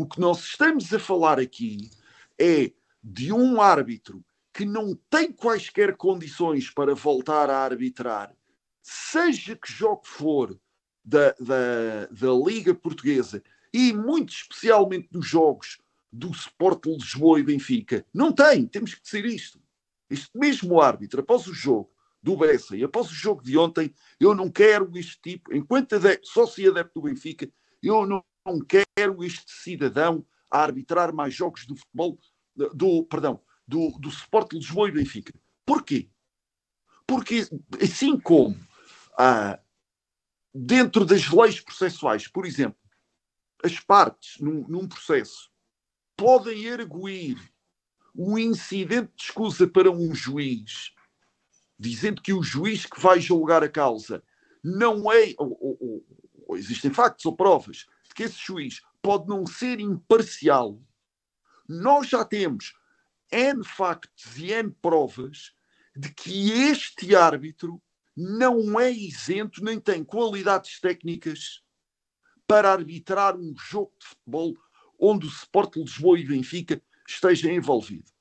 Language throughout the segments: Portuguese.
O que nós estamos a falar aqui é de um árbitro que não tem quaisquer condições para voltar a arbitrar, seja que jogo for da, da, da Liga Portuguesa e muito especialmente dos jogos do Sport Lisboa e Benfica. Não tem, temos que dizer isto. Este mesmo árbitro, após o jogo do Bessa e após o jogo de ontem, eu não quero este tipo, enquanto adepto, sócio adepto do Benfica, eu não não quero este cidadão a arbitrar mais jogos do futebol, eh, do, perdão, do, do Sport Lisboa e Benfica. Porquê? Porque, assim como ah, dentro das leis processuais, por exemplo, as partes num, num processo podem erguir um incidente de escusa para um juiz, dizendo que o juiz que vai julgar a causa não é, ou, ou, ou, existem factos ou provas que esse juiz pode não ser imparcial, nós já temos N factos e N provas de que este árbitro não é isento nem tem qualidades técnicas para arbitrar um jogo de futebol onde o Sport Lisboa e Benfica estejam envolvidos.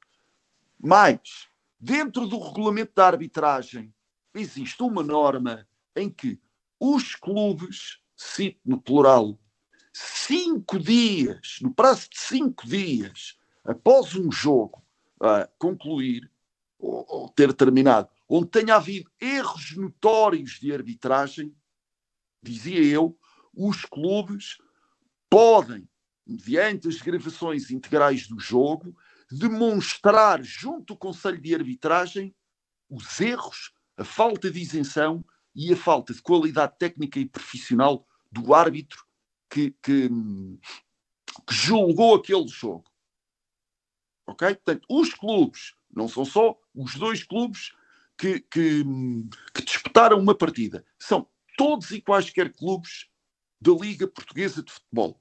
Mas, dentro do regulamento da arbitragem, existe uma norma em que os clubes, cito no plural, cinco dias, no prazo de cinco dias, após um jogo uh, concluir ou, ou ter terminado, onde tenha havido erros notórios de arbitragem, dizia eu, os clubes podem, mediante as gravações integrais do jogo, demonstrar junto ao Conselho de Arbitragem os erros, a falta de isenção e a falta de qualidade técnica e profissional do árbitro que, que, que julgou aquele jogo. Ok? Portanto, os clubes, não são só os dois clubes que, que, que disputaram uma partida, são todos e quaisquer clubes da Liga Portuguesa de Futebol.